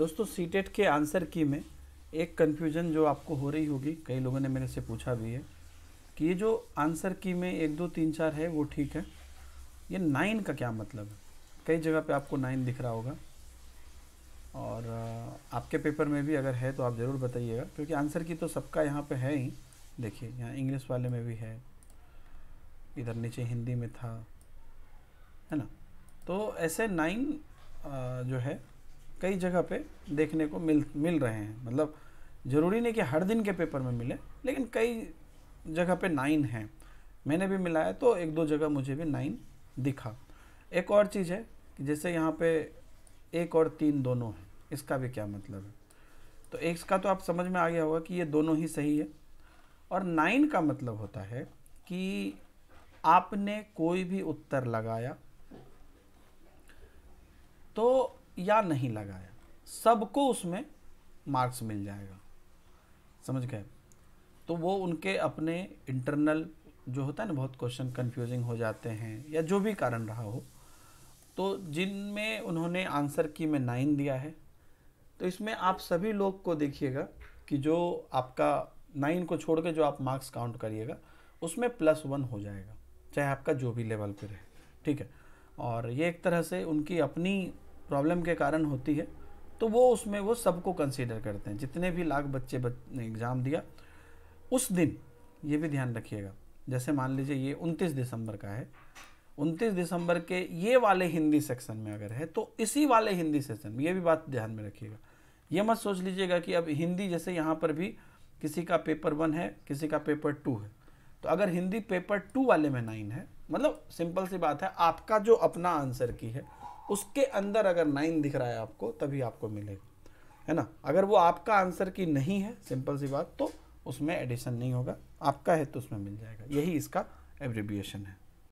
दोस्तों सी e के answer की में एक कन्फ्यूजन जो आपको हो रही होगी कई लोगों ने मेरे से पूछा भी है कि ये जो आंसर की में एक दो तीन चार है वो ठीक है ये नाइन का क्या मतलब है कई जगह पे आपको नाइन दिख रहा होगा और आपके पेपर में भी अगर है तो आप ज़रूर बताइएगा क्योंकि आंसर की तो सबका यहाँ पे है ही देखिए यहाँ इंग्लिश वाले में भी है इधर नीचे हिंदी में था है ना तो ऐसे नाइन जो है कई जगह पे देखने को मिल मिल रहे हैं मतलब ज़रूरी नहीं कि हर दिन के पेपर में मिले लेकिन कई जगह पे नाइन हैं मैंने भी मिलाया तो एक दो जगह मुझे भी नाइन दिखा एक और चीज़ है कि जैसे यहाँ पे एक और तीन दोनों हैं इसका भी क्या मतलब है तो एक का तो आप समझ में आ गया होगा कि ये दोनों ही सही है और नाइन का मतलब होता है कि आपने कोई भी उत्तर लगाया तो या नहीं लगाया सबको उसमें मार्क्स मिल जाएगा समझ गए तो वो उनके अपने इंटरनल जो होता है ना बहुत क्वेश्चन कंफ्यूजिंग हो जाते हैं या जो भी कारण रहा हो तो जिनमें उन्होंने आंसर की में नाइन दिया है तो इसमें आप सभी लोग को देखिएगा कि जो आपका नाइन को छोड़ के जो आप मार्क्स काउंट करिएगा उसमें प्लस वन हो जाएगा चाहे आपका जो भी लेवल पर रहे ठीक है और ये एक तरह से उनकी अपनी प्रॉब्लम के कारण होती है तो वो उसमें वो सबको कंसीडर करते हैं जितने भी लाख बच्चे ने एग्ज़ाम दिया उस दिन ये भी ध्यान रखिएगा जैसे मान लीजिए ये 29 दिसंबर का है 29 दिसंबर के ये वाले हिंदी सेक्शन में अगर है तो इसी वाले हिंदी सेक्शन में ये भी बात ध्यान में रखिएगा ये मत सोच लीजिएगा कि अब हिंदी जैसे यहाँ पर भी किसी का पेपर वन है किसी का पेपर टू है तो अगर हिंदी पेपर टू वाले में नाइन है मतलब सिंपल सी बात है आपका जो अपना आंसर की है उसके अंदर अगर नाइन दिख रहा है आपको तभी आपको मिलेगा है ना अगर वो आपका आंसर की नहीं है सिंपल सी बात तो उसमें एडिशन नहीं होगा आपका है तो उसमें मिल जाएगा यही इसका एब्रिबिएशन है